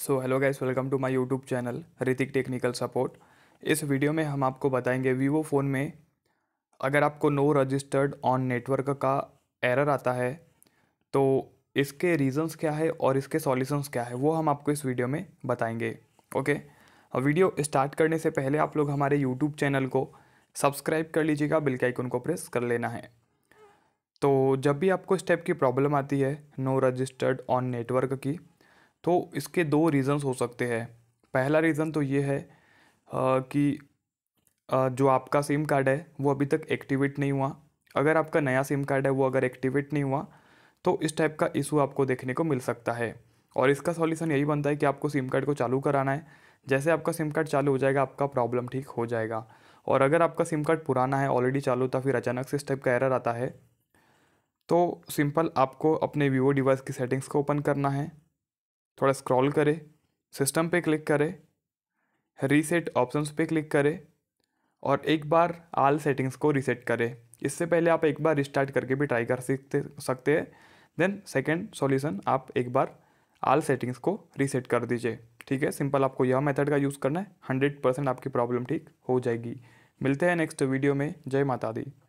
so hello guys welcome to my YouTube channel Hritik technical support इस video में हम आपको बताएंगे वीवो फ़ोन में अगर आपको नो रजिस्टर्ड ऑन नेटवर्क का एरर आता है तो इसके रीज़न्स क्या है और इसके सॉल्यूशंस क्या है वो हम आपको इस वीडियो में बताएंगे ओके और वीडियो स्टार्ट करने से पहले आप लोग हमारे यूट्यूब चैनल को सब्सक्राइब कर लीजिएगा बिल के आइकन को प्रेस कर लेना है तो जब भी आपको इस टाइप की प्रॉब्लम आती है नो रजिस्टर्ड ऑन नेटवर्क की तो इसके दो रीज़न्स हो सकते हैं पहला रीज़न तो ये है कि जो आपका सिम कार्ड है वो अभी तक एक्टिवेट नहीं हुआ अगर आपका नया सिम कार्ड है वो अगर एक्टिवेट नहीं हुआ तो इस टाइप का इशू आपको देखने को मिल सकता है और इसका सॉल्यूशन यही बनता है कि आपको सिम कार्ड को चालू कराना है जैसे आपका सिम कार्ड चालू हो जाएगा आपका प्रॉब्लम ठीक हो जाएगा और अगर आपका सिम कार्ड पुराना है ऑलरेडी चालू था फिर अचानक से इस टाइप का एरर आता है तो सिंपल आपको अपने वीवो डिवाइस की सेटिंग्स को ओपन करना है थोड़ा स्क्रॉल करें सिस्टम पे क्लिक करें रीसेट ऑप्शंस पे क्लिक करें और एक बार आल सेटिंग्स को रीसेट करें इससे पहले आप एक बार रिस्टार्ट करके भी ट्राई कर सकते सकते हैं देन सेकेंड सॉल्यूशन आप एक बार आल सेटिंग्स को रीसेट कर दीजिए ठीक है सिंपल आपको यह मेथड का यूज़ करना है हंड्रेड परसेंट आपकी प्रॉब्लम ठीक हो जाएगी मिलते हैं नेक्स्ट वीडियो में जय माता दी